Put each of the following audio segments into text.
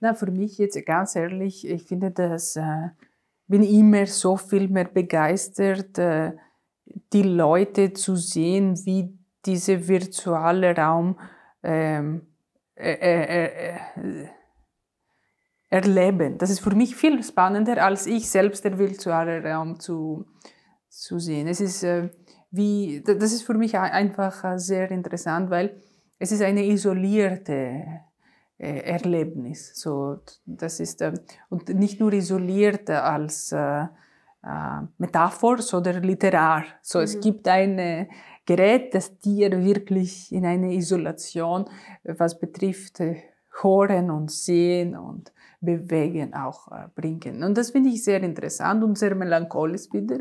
Na, für mich jetzt ganz ehrlich, ich finde das, äh, bin immer so viel mehr begeistert, äh, die Leute zu sehen, wie dieser virtuelle Raum ähm, äh, äh, äh, äh, erleben. Das ist für mich viel spannender, als ich selbst den virtuellen Raum zu, zu sehen. Es ist, wie, das ist für mich einfach sehr interessant, weil es ist eine isolierte äh, Erlebnis. So, das ist, ähm, und nicht nur isoliert als äh, äh, Metaphor, sondern literar. So, mhm. Es gibt ein Gerät, das dir wirklich in eine Isolation, was betrifft Hören und Sehen und Bewegen auch bringen. Und das finde ich sehr interessant und sehr melancholisch wieder.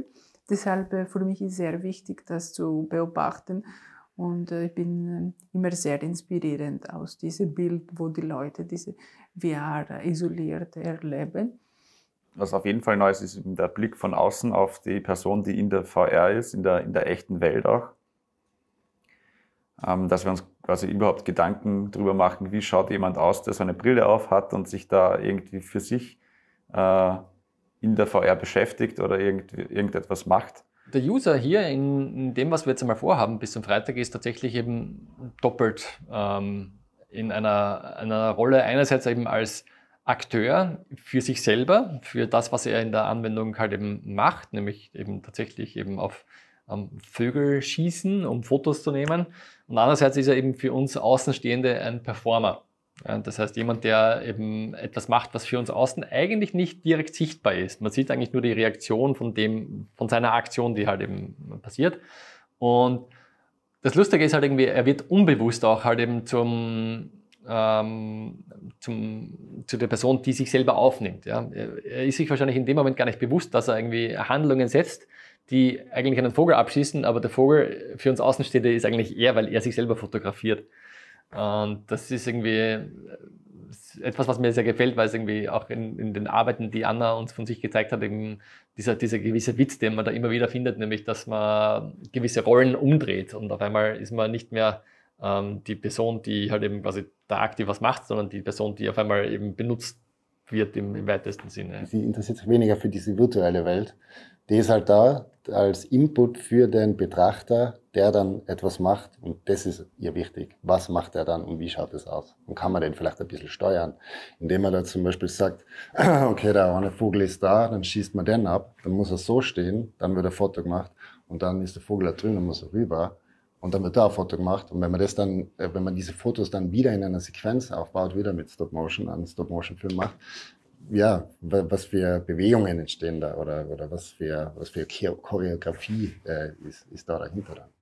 Deshalb für mich ist sehr wichtig, das zu beobachten und äh, ich bin äh, immer sehr inspirierend aus diesem Bild, wo die Leute diese VR isoliert erleben. Was auf jeden Fall neu ist, ist der Blick von außen auf die Person, die in der VR ist, in der, in der echten Welt auch. Ähm, dass wir uns quasi überhaupt Gedanken darüber machen, wie schaut jemand aus, der so eine Brille auf hat und sich da irgendwie für sich äh, in der VR beschäftigt oder irgend, irgendetwas macht der User hier in, in, dem, was wir jetzt einmal vorhaben bis zum Freitag, ist tatsächlich eben doppelt ähm, in einer, einer Rolle. Einerseits eben als Akteur für sich selber, für das, was er in der Anwendung halt eben macht, nämlich eben tatsächlich eben auf ähm, Vögel schießen, um Fotos zu nehmen. Und andererseits ist er eben für uns Außenstehende ein Performer. Das heißt, jemand, der eben etwas macht, was für uns außen eigentlich nicht direkt sichtbar ist. Man sieht eigentlich nur die Reaktion von dem, von seiner Aktion, die halt eben passiert. Und das Lustige ist halt irgendwie, er wird unbewusst auch halt eben zum, ähm, zum, zu der Person, die sich selber aufnimmt. Ja. Er ist sich wahrscheinlich in dem Moment gar nicht bewusst, dass er irgendwie Handlungen setzt, die eigentlich einen Vogel abschießen, aber der Vogel für uns Außenstehende ist eigentlich er, weil er sich selber fotografiert. Und das ist irgendwie äh, etwas, was mir sehr gefällt, weil es irgendwie auch in, in, den Arbeiten, die Anna uns von sich gezeigt hat, eben dieser, dieser gewisse Witz, den man da immer wieder findet, nämlich dass man gewisse Rollen umdreht und auf einmal ist man nicht mehr ähm, die Person, die halt eben quasi da aktiv was macht, sondern die Person, die auf einmal eben benutzt wird im, im weitesten Sinne. Sie interessiert sich weniger für diese virtuelle Welt. Die ist halt da als Input für den Betrachter, der dann etwas macht. Und das ist ihr wichtig. Was macht er dann und wie schaut es aus? Und kann man den vielleicht ein bisschen steuern? Indem man da zum Beispiel sagt, okay, der eine Vogel ist da, dann schießt man den ab, dann muss er so stehen, dann wird ein Foto gemacht und dann ist der Vogel da drin und muss er rüber. Und dann wird da ein Foto gemacht. Und wenn man das dann, äh, wenn man diese Fotos dann wieder in einer Sequenz aufbaut, wieder mit Stop Motion, einen Stop Motion Film macht, ja, was für Bewegungen entstehen da oder, oder was für, was für Choreografie äh, ist, ist da dahinter dann.